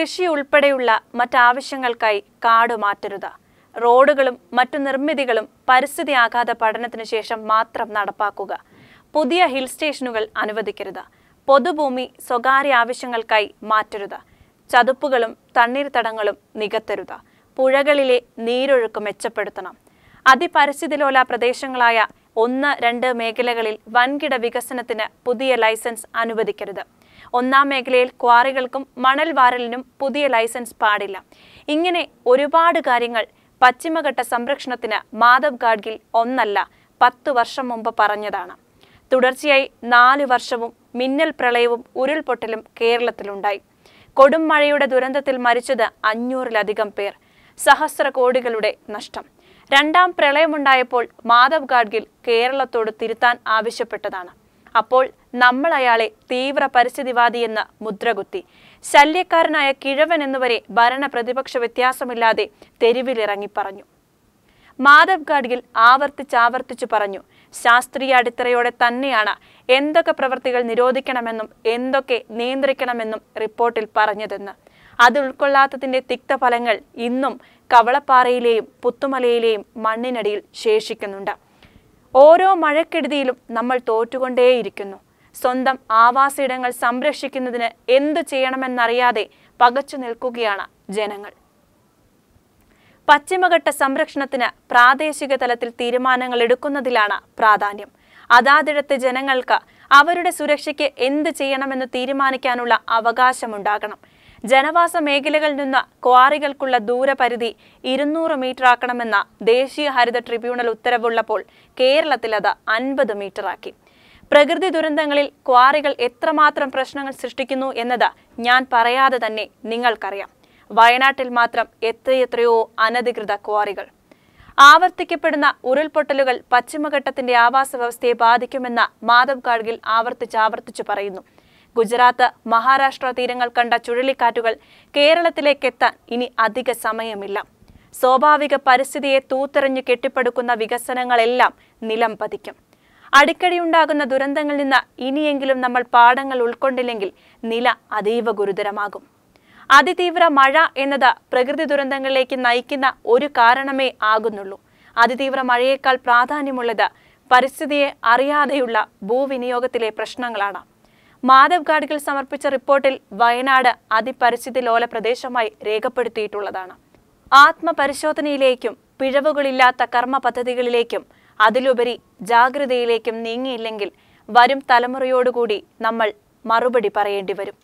കൃഷി ഉൾപ്പെടെയുള്ള മറ്റാവശ്യങ്ങൾക്കായി കാട് മാറ്റരുത് റോഡുകളും മറ്റു നിർമ്മിതികളും പരിസ്ഥിതി ആഘാത പഠനത്തിന് ശേഷം മാത്രം നടപ്പാക്കുക പുതിയ ഹിൽ സ്റ്റേഷനുകൾ അനുവദിക്കരുത് പൊതുഭൂമി സ്വകാര്യ ആവശ്യങ്ങൾക്കായി മാറ്റരുത് ചതുപ്പുകളും തണ്ണീർത്തടങ്ങളും നികത്തരുത് പുഴകളിലെ നീരൊഴുക്ക് മെച്ചപ്പെടുത്തണം അതിപരിസ്ഥിതിലോല പ്രദേശങ്ങളായ ഒന്ന് രണ്ട് മേഖലകളിൽ വൻകിട വികസനത്തിന് പുതിയ ലൈസൻസ് അനുവദിക്കരുത് ഒന്നാം മേഖലയിൽ ക്വാറികൾക്കും മണൽ വാരലിനും പുതിയ ലൈസൻസ് പാടില്ല ഇങ്ങനെ ഒരുപാട് കാര്യങ്ങൾ പശ്ചിമഘട്ട സംരക്ഷണത്തിന് മാധവ് ഗാഡ്ഗിൽ ഒന്നല്ല പത്ത് വർഷം മുമ്പ് പറഞ്ഞതാണ് തുടർച്ചയായി നാല് വർഷവും മിന്നൽ പ്രളയവും ഉരുൾപൊട്ടലും കേരളത്തിലുണ്ടായി കൊടും മഴയുടെ ദുരന്തത്തിൽ മരിച്ചത് അഞ്ഞൂറിലധികം പേർ സഹസ്ര കോടികളുടെ നഷ്ടം രണ്ടാം പ്രളയമുണ്ടായപ്പോൾ മാധവ് ഗാഡ്ഗിൽ കേരളത്തോട് തിരുത്താൻ ആവശ്യപ്പെട്ടതാണ് അപ്പോൾ നമ്മൾ അയാളെ തീവ്ര പരിസ്ഥിതിവാദിയെന്ന് മുദ്രകുത്തി ശല്യക്കാരനായ കിഴവൻ എന്നുവരെ ഭരണ പ്രതിപക്ഷ വ്യത്യാസമില്ലാതെ തെരുവിലിറങ്ങി പറഞ്ഞു മാധവ് ഗാഡ്ഗിൽ ആവർത്തിച്ചാവർത്തിച്ചു പറഞ്ഞു ശാസ്ത്രീയ അടിത്തറയോടെ തന്നെയാണ് എന്തൊക്കെ പ്രവൃത്തികൾ നിരോധിക്കണമെന്നും എന്തൊക്കെ നിയന്ത്രിക്കണമെന്നും റിപ്പോർട്ടിൽ പറഞ്ഞതെന്ന് അത് ഉൾക്കൊള്ളാത്തതിൻ്റെ തിക്തഫലങ്ങൾ ഇന്നും കവളപ്പാറയിലെയും പുത്തുമലയിലെയും മണ്ണിനടിയിൽ ശേഷിക്കുന്നുണ്ട് ഓരോ മഴക്കെടുതിയിലും നമ്മൾ തോറ്റുകൊണ്ടേയിരിക്കുന്നു സ്വന്തം ആവാസയിടങ്ങൾ സംരക്ഷിക്കുന്നതിന് എന്തു ചെയ്യണമെന്നറിയാതെ പകച്ചു നിൽക്കുകയാണ് ജനങ്ങൾ പശ്ചിമഘട്ട സംരക്ഷണത്തിന് പ്രാദേശിക തലത്തിൽ തീരുമാനങ്ങൾ എടുക്കുന്നതിലാണ് പ്രാധാന്യം അതാതിടത്തെ ജനങ്ങൾക്ക് അവരുടെ സുരക്ഷയ്ക്ക് എന്ത് ചെയ്യണമെന്ന് തീരുമാനിക്കാനുള്ള അവകാശമുണ്ടാകണം ജനവാസ മേഖലകളിൽ നിന്ന് ക്വാറികൾക്കുള്ള ദൂരപരിധി ഇരുന്നൂറ് മീറ്റർ ആക്കണമെന്ന ദേശീയ ഹരിത ട്രിബ്യൂണൽ ഉത്തരവുള്ളപ്പോൾ കേരളത്തിൽ അത് അൻപത് മീറ്ററാക്കി പ്രകൃതി ദുരന്തങ്ങളിൽ ക്വാറികൾ എത്രമാത്രം പ്രശ്നങ്ങൾ സൃഷ്ടിക്കുന്നു എന്നത് ഞാൻ പറയാതെ തന്നെ നിങ്ങൾക്കറിയാം വയനാട്ടിൽ മാത്രം എത്രയെത്രയോ അനധികൃത ക്വാറികൾ ആവർത്തിക്കപ്പെടുന്ന ഉരുൾപൊട്ടലുകൾ പശ്ചിമഘട്ടത്തിന്റെ ആവാസ വ്യവസ്ഥയെ ബാധിക്കുമെന്ന് മാധവ് കാഴ്കിൽ ആവർത്തിച്ച് ആവർത്തിച്ചു പറയുന്നു ഗുജറാത്ത് മഹാരാഷ്ട്ര തീരങ്ങൾ കണ്ട ചുഴലിക്കാറ്റുകൾ കേരളത്തിലേക്കെത്താൻ ഇനി അധിക സമയമില്ല സ്വാഭാവിക പരിസ്ഥിതിയെ തൂത്തെറിഞ്ഞു കെട്ടിപ്പടുക്കുന്ന വികസനങ്ങളെല്ലാം നിലം പതിക്കും അടിക്കടി ഉണ്ടാകുന്ന ദുരന്തങ്ങളിൽ നിന്ന് ഇനിയെങ്കിലും നമ്മൾ പാഠങ്ങൾ ഉൾക്കൊണ്ടില്ലെങ്കിൽ നില അതീവ ഗുരുതരമാകും അതിതീവ്ര മഴ എന്നത് പ്രകൃതി ദുരന്തങ്ങളിലേക്ക് നയിക്കുന്ന ഒരു കാരണമേ ആകുന്നുള്ളൂ അതിതീവ്ര മഴയേക്കാൾ പ്രാധാന്യമുള്ളത് പരിസ്ഥിതിയെ അറിയാതെയുള്ള ഭൂവിനിയോഗത്തിലെ പ്രശ്നങ്ങളാണ് മാധവ് ഗാഡ്ഗിൽ സമർപ്പിച്ച റിപ്പോർട്ടിൽ വയനാട് അതിപരിസ്ഥിതി ലോല പ്രദേശമായി രേഖപ്പെടുത്തിയിട്ടുള്ളതാണ് ആത്മപരിശോധനയിലേക്കും പിഴവുകളില്ലാത്ത കർമ്മ പദ്ധതികളിലേക്കും അതിലുപരി ജാഗ്രതയിലേക്കും നീങ്ങിയില്ലെങ്കിൽ വരും തലമുറയോടുകൂടി നമ്മൾ മറുപടി പറയേണ്ടി വരും